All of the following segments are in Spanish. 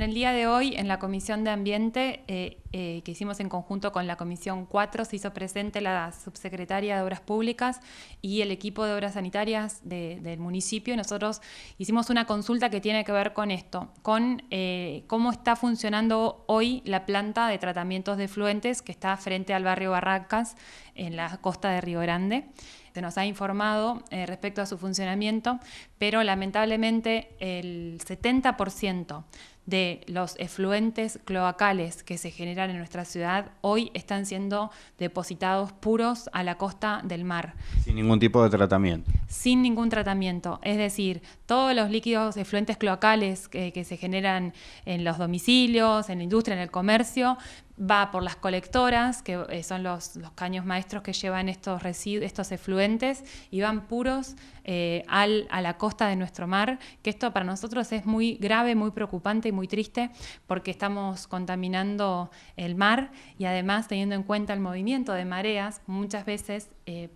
En el día de hoy, en la Comisión de Ambiente, eh, eh, que hicimos en conjunto con la Comisión 4, se hizo presente la subsecretaria de Obras Públicas y el equipo de Obras Sanitarias del municipio. Nosotros hicimos una consulta que tiene que ver con esto, con eh, cómo está funcionando hoy la planta de tratamientos de fluentes que está frente al barrio Barracas, en la costa de Río Grande se nos ha informado respecto a su funcionamiento, pero lamentablemente el 70% de los efluentes cloacales que se generan en nuestra ciudad hoy están siendo depositados puros a la costa del mar. Sin ningún tipo de tratamiento sin ningún tratamiento. Es decir, todos los líquidos efluentes cloacales que, se generan en los domicilios, en la industria, en el comercio, va por las colectoras, que eh, son los, caños maestros que llevan estos, estos efluentes, y van puros eh, a la costa de nuestro mar, que esto para nosotros es muy grave, muy preocupante y muy triste, porque estamos contaminando el mar y además teniendo en cuenta el movimiento de mareas, muchas veces... Eh,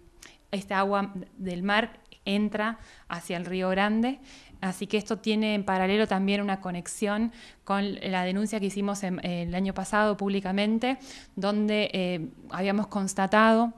esta agua del mar entra hacia el Río Grande. Así que esto tiene en paralelo también una conexión con la denuncia que hicimos el año pasado públicamente, donde eh, habíamos constatado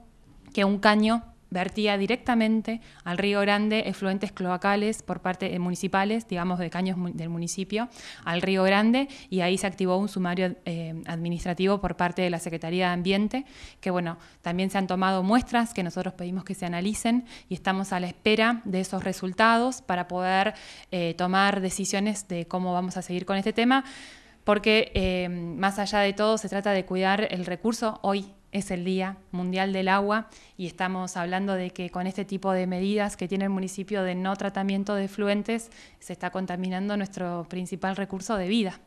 que un caño vertía directamente al río Grande efluentes cloacales por parte de eh, municipales, digamos de caños del municipio, al río Grande y ahí se activó un sumario eh, administrativo por parte de la Secretaría de Ambiente, que bueno, también se han tomado muestras que nosotros pedimos que se analicen y estamos a la espera de esos resultados para poder eh, tomar decisiones de cómo vamos a seguir con este tema porque más allá de todo se trata de cuidar el recurso hoy es el Día Mundial del Agua y estamos hablando de que con este tipo de medidas que tiene el municipio de no tratamiento de fluentes se está contaminando nuestro principal recurso de vida.